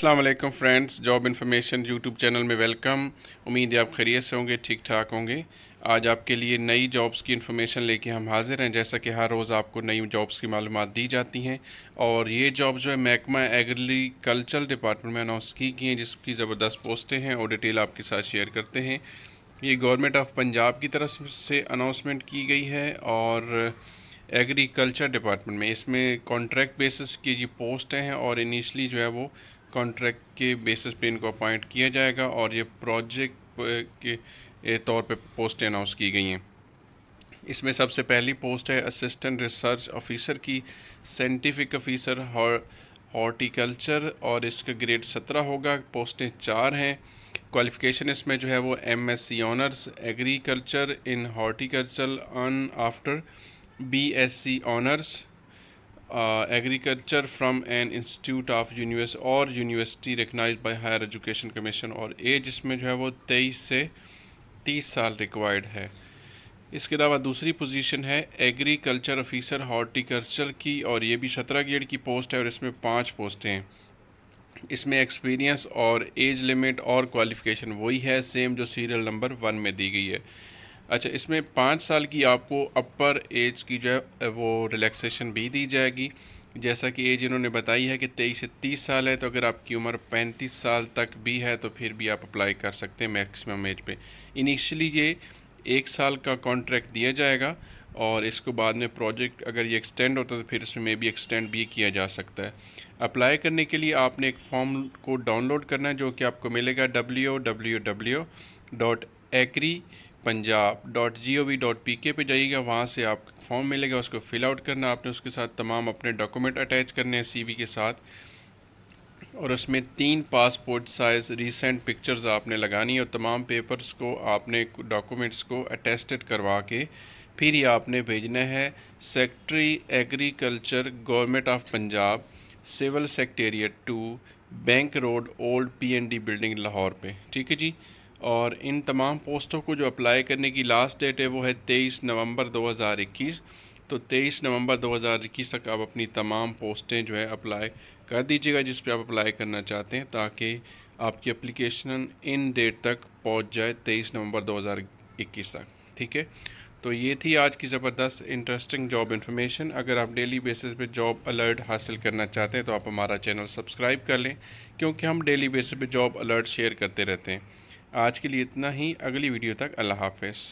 अस्सलाम वालेकुम friends job information YouTube channel में वेलकम उम्मीद है आप खैरियत से होंगे ठीक ठाक होंगे आज आपके लिए नई जॉब्स की इन्फॉर्मेशन लेके हम हाज़िर हैं जैसा कि हर रोज़ आपको नई जॉब्स की मालूम दी जाती हैं और ये जॉब जो है महकमा एग्रीकल्चर डिपार्टमेंट में अनाउंस की गई हैं जिसकी ज़बरदस्त पोस्टें हैं और डिटेल आपके साथ शेयर करते हैं ये गवर्नमेंट ऑफ पंजाब की तरफ से अनाउंसमेंट की गई है और एग्रीकल्चर डिपार्टमेंट में इसमें कॉन्ट्रैक्ट बेसिस की जी पोस्ट हैं और इनिशली जो है वो कॉन्ट्रैक्ट के बेसिस पे इनको अपॉइंट किया जाएगा और ये प्रोजेक्ट के तौर पे पोस्टें अनाउंस की गई हैं इसमें सबसे पहली पोस्ट है असिस्टेंट रिसर्च ऑफिसर की साइंटिफिक ऑफिसर हॉर्टिकल्चर और इसका ग्रेड सत्रह होगा पोस्टें चार हैं क्वालिफिकेशन इसमें जो है वो M S C honours agriculture in horticulture on after B S C honours agriculture from an institute of universe और university recognise by higher education commission और एज इसमें जो है वो तेईस से तीस साल रिक्वायर्ड है इसके अलावा दूसरी पोजीशन है एग्रीकल्चर ऑफिसर हॉर्टिकल्चर की और ये भी सत्रह ग्रेड की पोस्ट है और इसमें पाँच पोस्टें हैं इसमें एक्सपीरियंस और एज लिमिट और क्वालिफिकेशन वही है सेम जो सीरियल नंबर वन में दी गई है अच्छा इसमें पाँच साल की आपको अपर एज की जो है वो रिलैक्सेशन भी दी जाएगी जैसा कि एज इन्होंने बताई है कि तेईस से तीस साल है तो अगर आपकी उम्र पैंतीस साल तक भी है तो फिर भी आप अप्लाई कर सकते हैं मैक्सिमम एज पे इनिशियली ये एक साल का कॉन्ट्रैक्ट दिया जाएगा और इसको बाद में प्रोजेक्ट अगर ये एक्सटेंड होता है तो फिर इसमें भी एक्सटेंड भी किया जा सकता है अप्लाई करने के लिए आपने एक फॉर्म को डाउनलोड करना है जो कि आपको मिलेगा W W W dot agri Punjab dot G O V dot P K पर जाइएगा वहाँ से आप फॉर्म मिलेगा उसको फिल आउट करना आपने उसके साथ तमाम अपने डॉक्यूमेंट अटैच करने हैं सी वी के साथ और उसमें तीन पासपोर्ट साइज़ रिसेंट पिक्चर्स आपने लगानी है और तमाम पेपर्स को आपने डॉक्यूमेंट्स को अटेस्टेड करवा के फिर ही आपने भेजना है secretary agriculture government of Punjab civil secretariat two bank road old PND building Lahore पे ठीक है जी और इन तमाम पोस्टों को जो अप्लाई करने की लास्ट डेट है वो है तेईस नवंबर 2021 तो तेईस नवंबर 2021 तक आप अपनी तमाम पोस्टें जो है अप्लाई कर दीजिएगा जिस पे आप अप्लाई करना चाहते हैं ताकि आपकी अप्लीकेशन इन डेट तक पहुंच जाए तेईस नवंबर 2021 तक ठीक है तो ये थी आज की ज़बरदस्त इंटरेस्टिंग जॉब इन्फॉर्मेशन अगर आप डेली बेसिस पे जॉब अलर्ट हासिल करना चाहते हैं तो आप हमारा चैनल सब्सक्राइब कर लें क्योंकि हम डेली बेसिस पे जॉब अलर्ट शेयर करते रहते हैं आज के लिए इतना ही अगली वीडियो तक अल्लाह हाफिज़